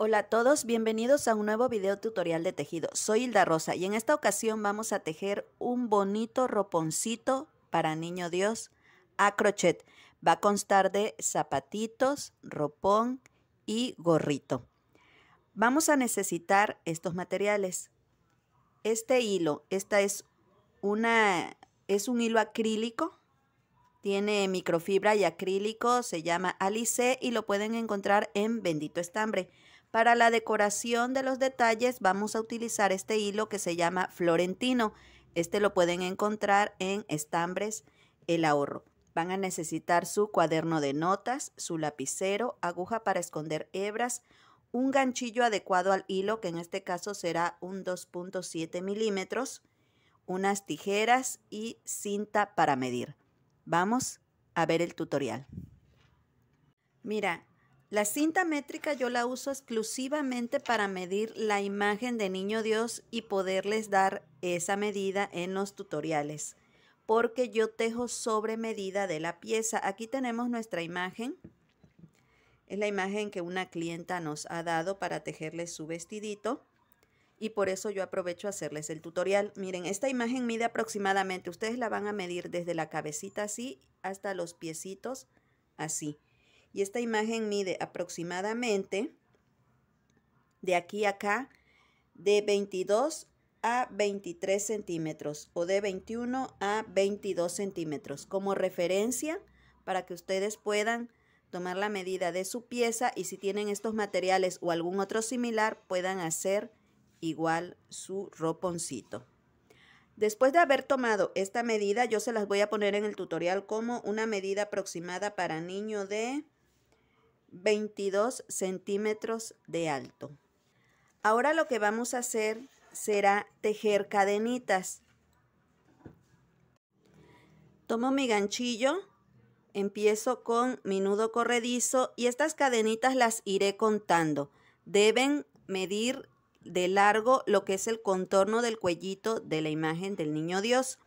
Hola a todos, bienvenidos a un nuevo video tutorial de tejido. Soy Hilda Rosa y en esta ocasión vamos a tejer un bonito roponcito para niño Dios a crochet. Va a constar de zapatitos, ropón y gorrito. Vamos a necesitar estos materiales. Este hilo, esta es una es un hilo acrílico. Tiene microfibra y acrílico, se llama Alice y lo pueden encontrar en Bendito Estambre. Para la decoración de los detalles vamos a utilizar este hilo que se llama florentino. Este lo pueden encontrar en Estambres El Ahorro. Van a necesitar su cuaderno de notas, su lapicero, aguja para esconder hebras, un ganchillo adecuado al hilo, que en este caso será un 2.7 milímetros, unas tijeras y cinta para medir. Vamos a ver el tutorial. Mira, la cinta métrica yo la uso exclusivamente para medir la imagen de Niño Dios y poderles dar esa medida en los tutoriales, porque yo tejo sobre medida de la pieza. Aquí tenemos nuestra imagen. Es la imagen que una clienta nos ha dado para tejerle su vestidito y por eso yo aprovecho hacerles el tutorial. Miren, esta imagen mide aproximadamente, ustedes la van a medir desde la cabecita así hasta los piecitos así. Y esta imagen mide aproximadamente de aquí a acá de 22 a 23 centímetros o de 21 a 22 centímetros como referencia para que ustedes puedan tomar la medida de su pieza y si tienen estos materiales o algún otro similar puedan hacer igual su roponcito. Después de haber tomado esta medida, yo se las voy a poner en el tutorial como una medida aproximada para niño de 22 centímetros de alto. Ahora lo que vamos a hacer será tejer cadenitas. Tomo mi ganchillo, empiezo con mi nudo corredizo y estas cadenitas las iré contando. Deben medir de largo lo que es el contorno del cuellito de la imagen del niño Dios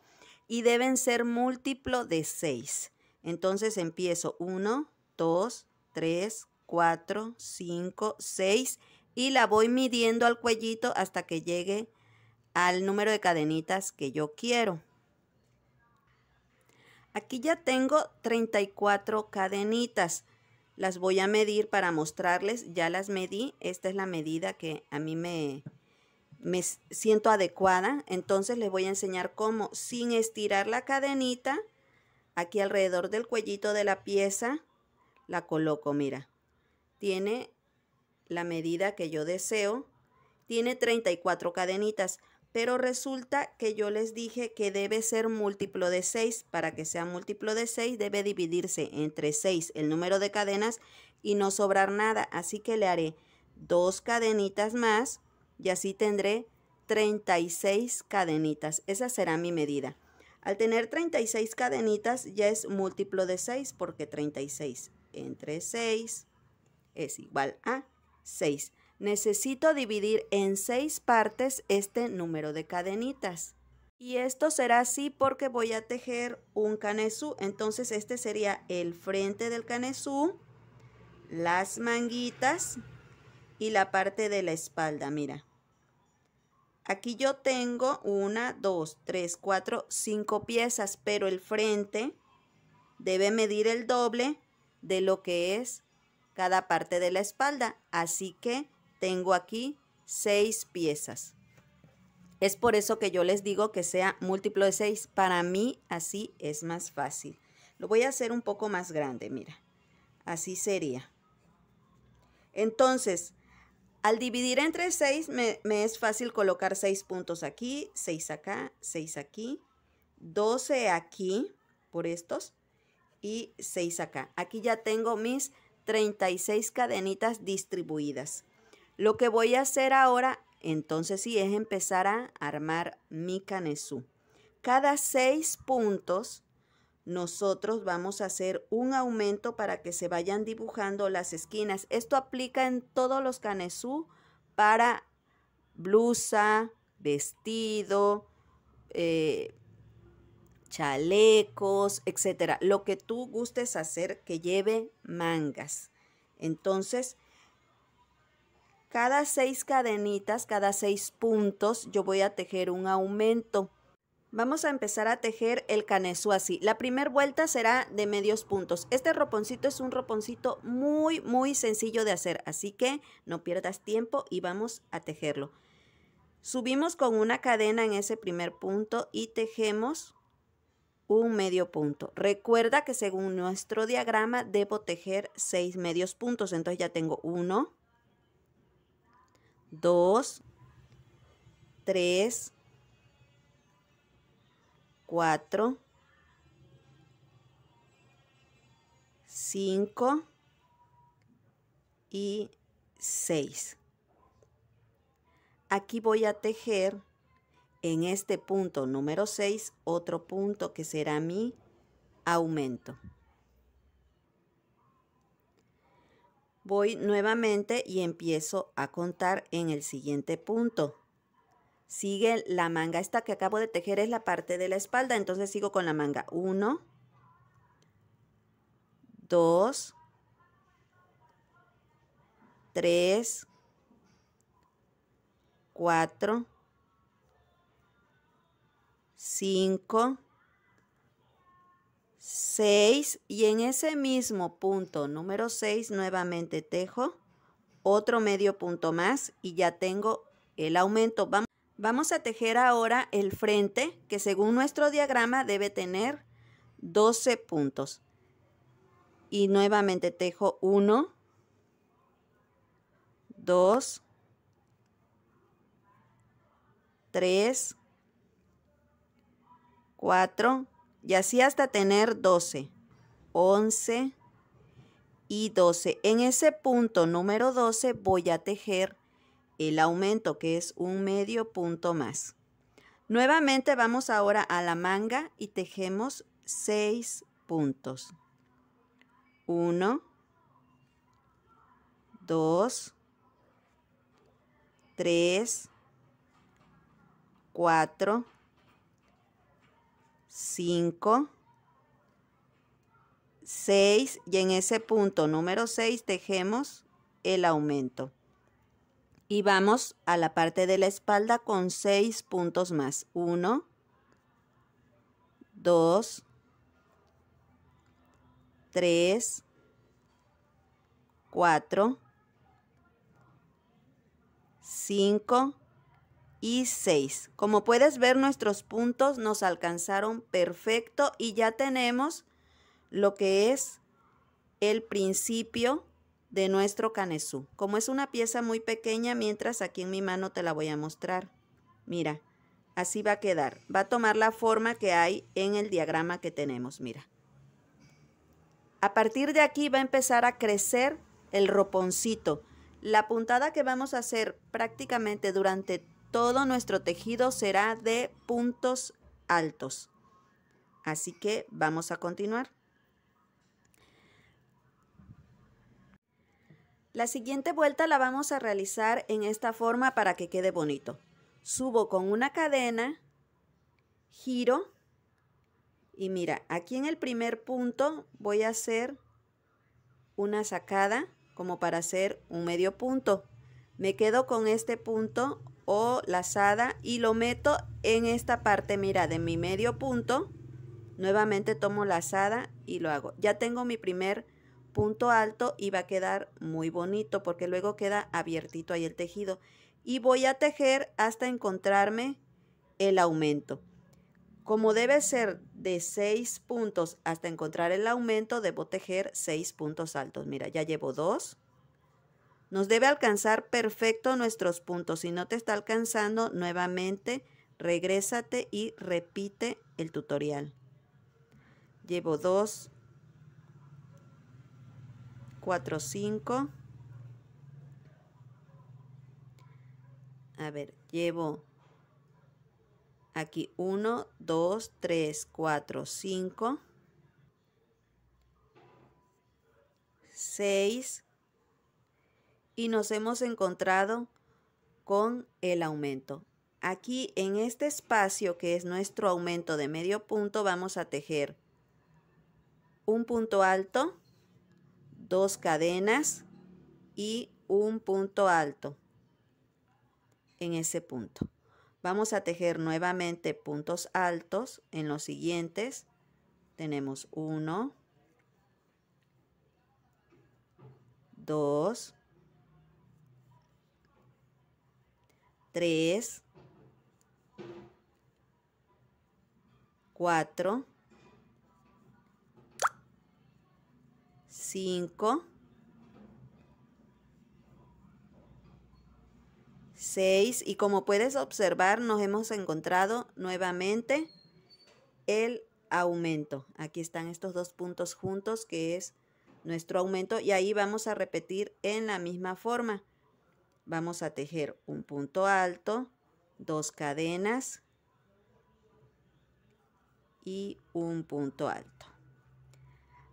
y deben ser múltiplo de 6. Entonces empiezo 1, 2, 3, 4, 5, 6 y la voy midiendo al cuellito hasta que llegue al número de cadenitas que yo quiero. Aquí ya tengo 34 cadenitas. Las voy a medir para mostrarles. Ya las medí. Esta es la medida que a mí me, me siento adecuada. Entonces les voy a enseñar cómo, sin estirar la cadenita, aquí alrededor del cuellito de la pieza, la coloco, mira. Tiene la medida que yo deseo. Tiene 34 cadenitas, pero resulta que yo les dije que debe ser múltiplo de 6. Para que sea múltiplo de 6 debe dividirse entre 6 el número de cadenas y no sobrar nada. Así que le haré dos cadenitas más y así tendré 36 cadenitas. Esa será mi medida. Al tener 36 cadenitas ya es múltiplo de 6 porque 36 entre 6 es igual a 6. Necesito dividir en 6 partes este número de cadenitas. Y esto será así porque voy a tejer un canesú. Entonces este sería el frente del canesú, las manguitas y la parte de la espalda, mira. Aquí yo tengo 1 2 3 4 5 piezas, pero el frente debe medir el doble de lo que es cada parte de la espalda. Así que tengo aquí seis piezas. Es por eso que yo les digo que sea múltiplo de 6. Para mí así es más fácil. Lo voy a hacer un poco más grande, mira. Así sería. Entonces, al dividir entre 6, me, me, es fácil colocar 6 puntos aquí, 6 acá, 6 aquí, 12 aquí por estos, y 6 acá. Aquí ya tengo mis 36 cadenitas distribuidas. Lo que voy a hacer ahora, entonces sí, es empezar a armar mi canesú. Cada seis puntos nosotros vamos a hacer un aumento para que se vayan dibujando las esquinas. Esto aplica en todos los canesú para blusa, vestido, eh, chalecos, etcétera. Lo que tú gustes hacer que lleve mangas. Entonces, cada seis cadenitas, cada seis puntos, yo voy a tejer un aumento. Vamos a empezar a tejer el canesú así. La primera vuelta será de medios puntos. Este roponcito es un roponcito muy, muy sencillo de hacer, así que no pierdas tiempo y vamos a tejerlo. Subimos con una cadena en ese primer punto y tejemos un medio punto. Recuerda que según nuestro diagrama debo tejer seis medios puntos. Entonces ya tengo uno dos, tres, cuatro, cinco y seis. Aquí voy a tejer en este punto número 6 otro punto que será mi aumento. Voy nuevamente y empiezo a contar en el siguiente punto. Sigue la manga, esta que acabo de tejer es la parte de la espalda, entonces sigo con la manga 1, 2, 3, 4, 5, 6 y en ese mismo punto número 6 nuevamente tejo otro medio punto más y ya tengo el aumento. Vamos a tejer ahora el frente que según nuestro diagrama debe tener 12 puntos. Y nuevamente tejo 1, 2, 3, 4 y así hasta tener 12. 11 y 12. En ese punto número 12 voy a tejer el aumento que es un medio punto más. Nuevamente vamos ahora a la manga y tejemos 6 puntos. 1, 2, 3, 4, 5, 6 y en ese punto número 6 dejemos el aumento. Y vamos a la parte de la espalda con 6 puntos más. 1, 2, 3, 4, 5, y 6. Como puedes ver, nuestros puntos nos alcanzaron perfecto y ya tenemos lo que es el principio de nuestro canesú. Como es una pieza muy pequeña, mientras aquí en mi mano te la voy a mostrar. Mira, así va a quedar. Va a tomar la forma que hay en el diagrama que tenemos, mira. A partir de aquí va a empezar a crecer el roponcito. La puntada que vamos a hacer prácticamente durante todo nuestro tejido será de puntos altos. Así que vamos a continuar. La siguiente vuelta la vamos a realizar en esta forma para que quede bonito. Subo con una cadena, giro y mira, aquí en el primer punto voy a hacer una sacada como para hacer un medio punto. Me quedo con este punto o lazada y lo meto en esta parte, mira, de mi medio punto. Nuevamente tomo lazada y lo hago. Ya tengo mi primer punto alto y va a quedar muy bonito porque luego queda abiertito ahí el tejido. Y voy a tejer hasta encontrarme el aumento. Como debe ser de 6 puntos hasta encontrar el aumento, debo tejer seis puntos altos. Mira, ya llevo dos nos debe alcanzar perfecto nuestros puntos. Si no te está alcanzando, nuevamente regrésate y repite el tutorial. Llevo 2, 4, 5. A ver, llevo aquí 1, 2, 3, 4, 5, 6, y nos hemos encontrado con el aumento. Aquí en este espacio que es nuestro aumento de medio punto vamos a tejer un punto alto, dos cadenas y un punto alto en ese punto. Vamos a tejer nuevamente puntos altos en los siguientes. Tenemos uno dos 3, 4, 5, 6 y como puedes observar nos hemos encontrado nuevamente el aumento. Aquí están estos dos puntos juntos que es nuestro aumento y ahí vamos a repetir en la misma forma. Vamos a tejer un punto alto, dos cadenas y un punto alto.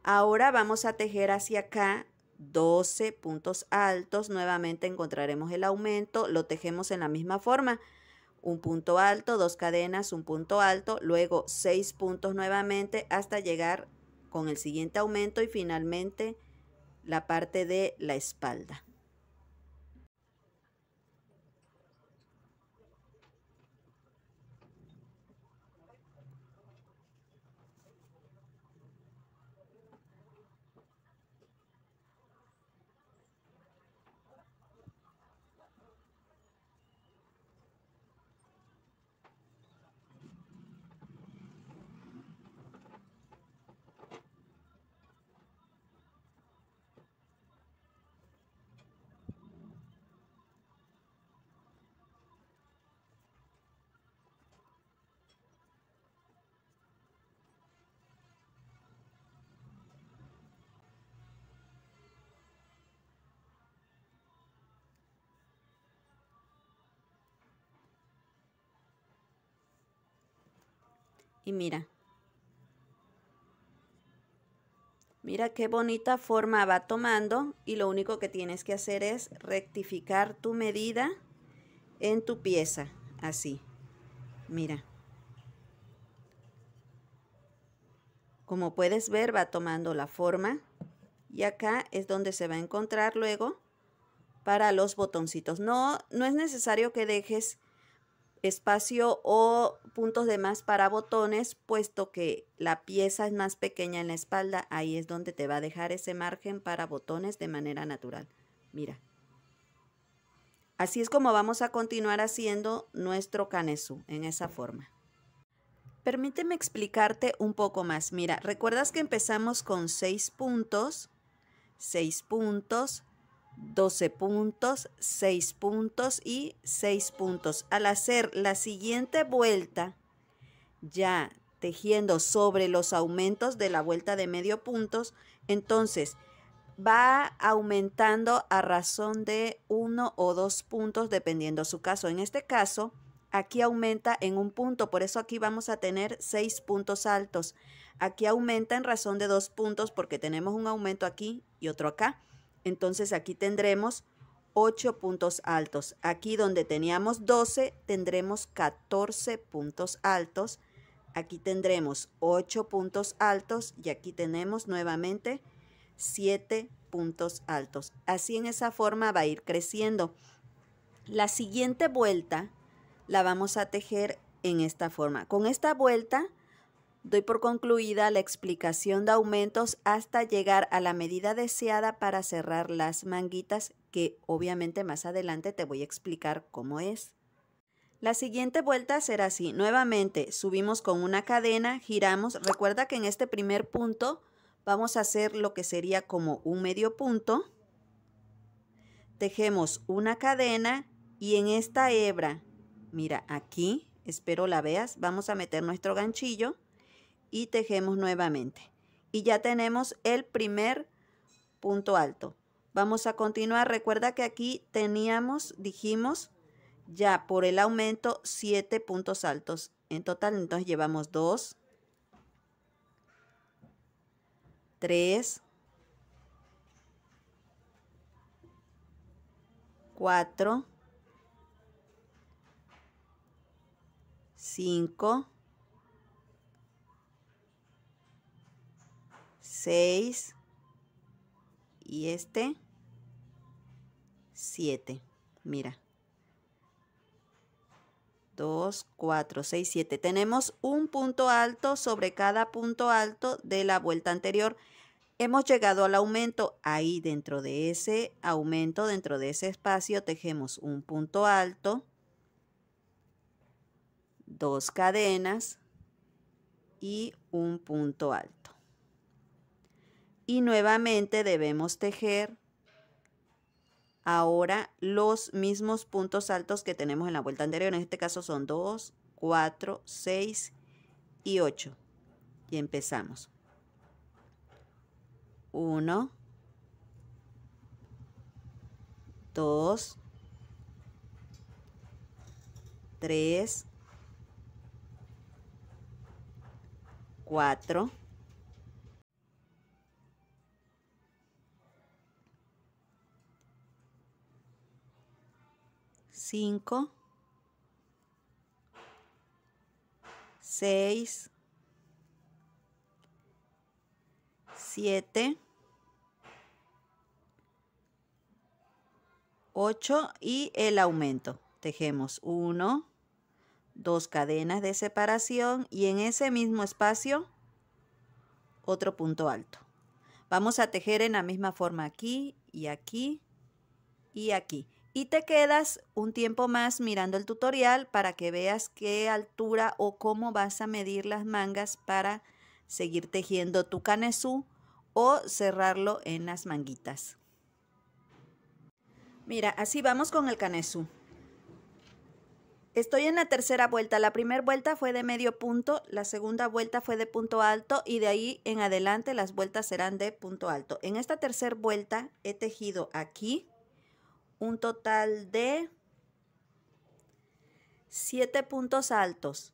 Ahora vamos a tejer hacia acá 12 puntos altos. Nuevamente encontraremos el aumento. Lo tejemos en la misma forma. Un punto alto, dos cadenas, un punto alto, luego seis puntos nuevamente hasta llegar con el siguiente aumento y finalmente la parte de la espalda. Y mira. Mira qué bonita forma va tomando y lo único que tienes que hacer es rectificar tu medida en tu pieza, así. Mira. Como puedes ver va tomando la forma y acá es donde se va a encontrar luego para los botoncitos. No, no es necesario que dejes espacio o puntos de más para botones, puesto que la pieza es más pequeña en la espalda, ahí es donde te va a dejar ese margen para botones de manera natural. Mira. Así es como vamos a continuar haciendo nuestro canesú, en esa forma. Permíteme explicarte un poco más. Mira, recuerdas que empezamos con seis puntos, seis puntos, 12 puntos, 6 puntos y 6 puntos. Al hacer la siguiente vuelta, ya tejiendo sobre los aumentos de la vuelta de medio puntos, entonces va aumentando a razón de 1 o 2 puntos dependiendo su caso. En este caso, aquí aumenta en un punto, por eso aquí vamos a tener 6 puntos altos. Aquí aumenta en razón de 2 puntos porque tenemos un aumento aquí y otro acá. Entonces aquí tendremos 8 puntos altos. Aquí donde teníamos 12 tendremos 14 puntos altos. Aquí tendremos 8 puntos altos y aquí tenemos nuevamente 7 puntos altos. Así en esa forma va a ir creciendo. La siguiente vuelta la vamos a tejer en esta forma. Con esta vuelta Doy por concluida la explicación de aumentos hasta llegar a la medida deseada para cerrar las manguitas, que obviamente más adelante te voy a explicar cómo es. La siguiente vuelta será así. Nuevamente subimos con una cadena, giramos. Recuerda que en este primer punto vamos a hacer lo que sería como un medio punto. Tejemos una cadena y en esta hebra, mira aquí, espero la veas, vamos a meter nuestro ganchillo y tejemos nuevamente. Y ya tenemos el primer punto alto. Vamos a continuar. Recuerda que aquí teníamos, dijimos, ya por el aumento, 7 puntos altos. En total, entonces llevamos 2, 3, 4, 5, 6 y este 7. Mira. 2, 4, 6, 7. Tenemos un punto alto sobre cada punto alto de la vuelta anterior. Hemos llegado al aumento. Ahí dentro de ese aumento, dentro de ese espacio, tejemos un punto alto, dos cadenas y un punto alto. Y nuevamente debemos tejer ahora los mismos puntos altos que tenemos en la vuelta anterior. En este caso son 2, 4, 6 y 8. Y empezamos. 1, 2, 3, 4, 5, 6, 7, 8 y el aumento. Tejemos 1, dos cadenas de separación y en ese mismo espacio otro punto alto. Vamos a tejer en la misma forma aquí y aquí y aquí y te quedas un tiempo más mirando el tutorial para que veas qué altura o cómo vas a medir las mangas para seguir tejiendo tu canesú o cerrarlo en las manguitas. Mira, así vamos con el canesú. Estoy en la tercera vuelta. La primera vuelta fue de medio punto, la segunda vuelta fue de punto alto y de ahí en adelante las vueltas serán de punto alto. En esta tercera vuelta he tejido aquí, un total de 7 puntos altos.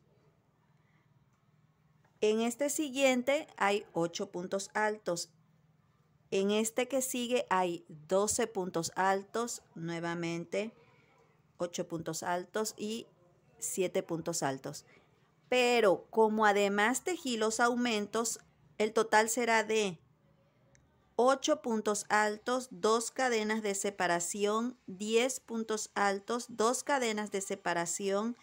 En este siguiente hay 8 puntos altos. En este que sigue hay 12 puntos altos, nuevamente 8 puntos altos y 7 puntos altos. Pero como además tejí los aumentos, el total será de 8 puntos altos, 2 cadenas de separación, 10 puntos altos, 2 cadenas de separación,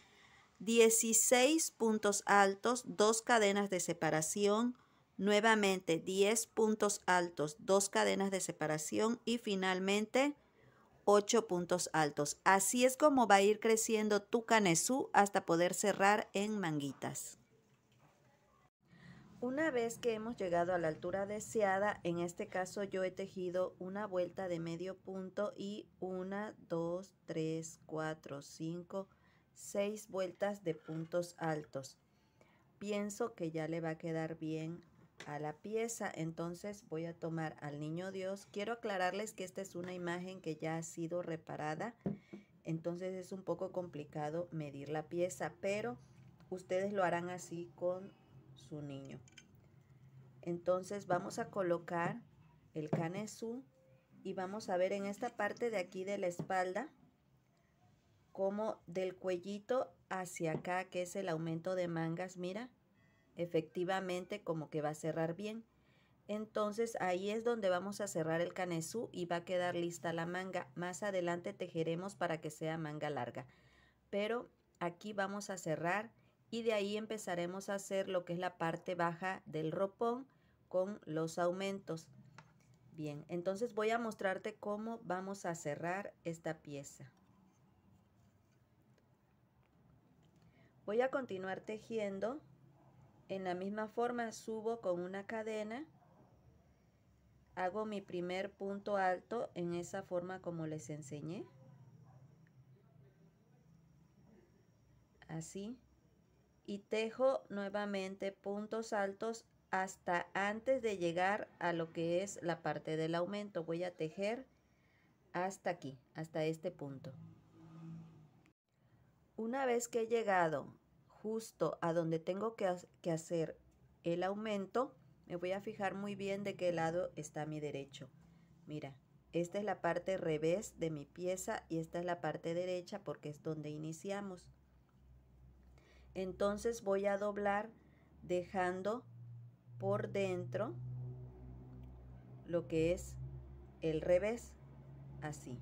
16 puntos altos, 2 cadenas de separación, nuevamente 10 puntos altos, 2 cadenas de separación y finalmente 8 puntos altos. Así es como va a ir creciendo tu canesú hasta poder cerrar en manguitas. Una vez que hemos llegado a la altura deseada, en este caso yo he tejido una vuelta de medio punto y una, dos, tres, cuatro, cinco, seis vueltas de puntos altos. Pienso que ya le va a quedar bien a la pieza, entonces voy a tomar al niño Dios. Quiero aclararles que esta es una imagen que ya ha sido reparada, entonces es un poco complicado medir la pieza, pero ustedes lo harán así con su niño. Entonces vamos a colocar el canesú y vamos a ver en esta parte de aquí de la espalda como del cuellito hacia acá que es el aumento de mangas, mira, efectivamente como que va a cerrar bien. Entonces ahí es donde vamos a cerrar el canesú y va a quedar lista la manga. Más adelante tejeremos para que sea manga larga. Pero aquí vamos a cerrar y de ahí empezaremos a hacer lo que es la parte baja del ropón con los aumentos. Bien, entonces voy a mostrarte cómo vamos a cerrar esta pieza. Voy a continuar tejiendo. En la misma forma subo con una cadena. Hago mi primer punto alto en esa forma como les enseñé. Así y tejo nuevamente puntos altos hasta antes de llegar a lo que es la parte del aumento. Voy a tejer hasta aquí, hasta este punto. Una vez que he llegado justo a donde tengo que, hacer el aumento, me voy a fijar muy bien de qué lado está mi derecho. Mira, esta es la parte revés de mi pieza y esta es la parte derecha porque es donde iniciamos. Entonces voy a doblar dejando por dentro lo que es el revés, así.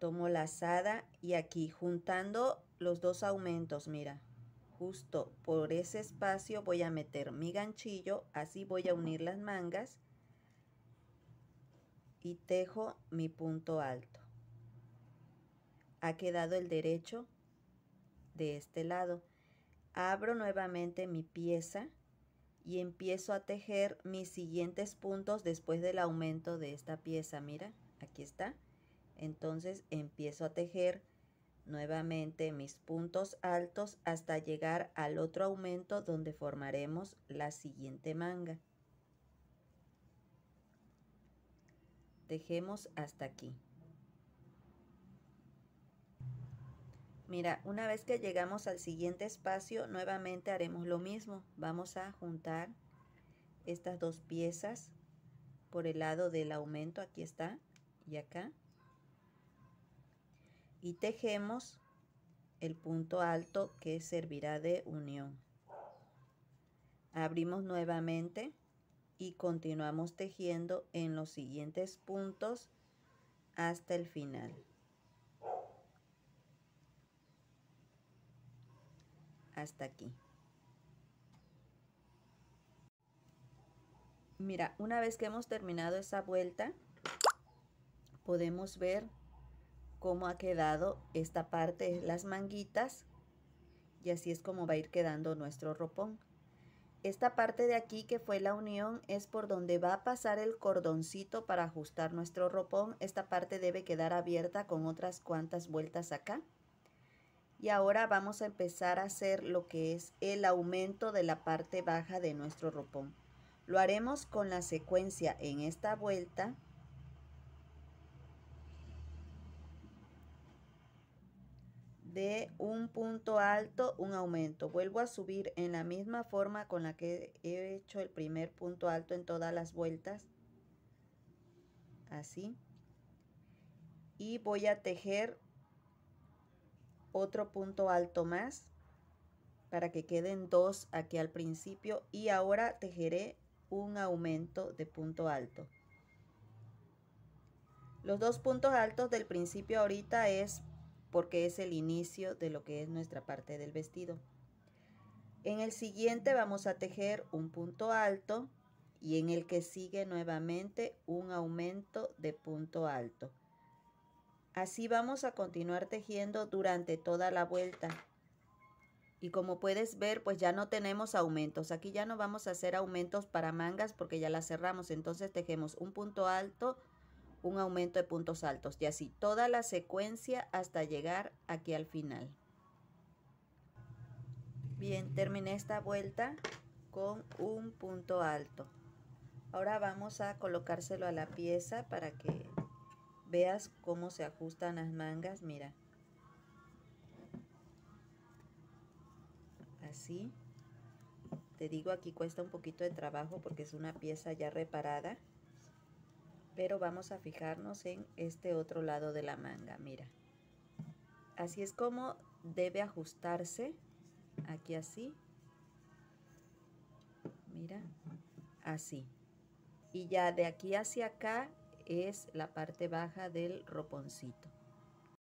Tomo lazada y aquí juntando los dos aumentos, mira, justo por ese espacio voy a meter mi ganchillo, así voy a unir las mangas y tejo mi punto alto ha quedado el derecho de este lado. Abro nuevamente mi pieza y empiezo a tejer mis siguientes puntos después del aumento de esta pieza. Mira, aquí está. Entonces empiezo a tejer nuevamente mis puntos altos hasta llegar al otro aumento donde formaremos la siguiente manga. Tejemos hasta aquí. Mira, una vez que llegamos al siguiente espacio, nuevamente haremos lo mismo. Vamos a juntar estas dos piezas por el lado del aumento, aquí está, y acá. Y tejemos el punto alto que servirá de unión. Abrimos nuevamente y continuamos tejiendo en los siguientes puntos hasta el final. hasta aquí. Mira, una vez que hemos terminado esa vuelta, podemos ver cómo ha quedado esta parte, las manguitas, y así es como va a ir quedando nuestro ropón. Esta parte de aquí que fue la unión es por donde va a pasar el cordoncito para ajustar nuestro ropón. Esta parte debe quedar abierta con otras cuantas vueltas acá y ahora vamos a empezar a hacer lo que es el aumento de la parte baja de nuestro ropón. Lo haremos con la secuencia en esta vuelta. De un punto alto, un aumento. Vuelvo a subir en la misma forma con la que he hecho el primer punto alto en todas las vueltas. Así. Y voy a tejer otro punto alto más para que queden dos aquí al principio y ahora tejeré un aumento de punto alto. Los dos puntos altos del principio ahorita es porque es el inicio de lo que es nuestra parte del vestido. En el siguiente vamos a tejer un punto alto y en el que sigue nuevamente un aumento de punto alto. Así vamos a continuar tejiendo durante toda la vuelta. Y como puedes ver, pues ya no tenemos aumentos. Aquí ya no vamos a hacer aumentos para mangas porque ya las cerramos. Entonces tejemos un punto alto, un aumento de puntos altos. Y así toda la secuencia hasta llegar aquí al final. Bien, terminé esta vuelta con un punto alto. Ahora vamos a colocárselo a la pieza para que Veas cómo se ajustan las mangas, mira. Así. Te digo, aquí cuesta un poquito de trabajo porque es una pieza ya reparada. Pero vamos a fijarnos en este otro lado de la manga, mira. Así es como debe ajustarse. Aquí así. Mira, así. Y ya de aquí hacia acá es la parte baja del roponcito.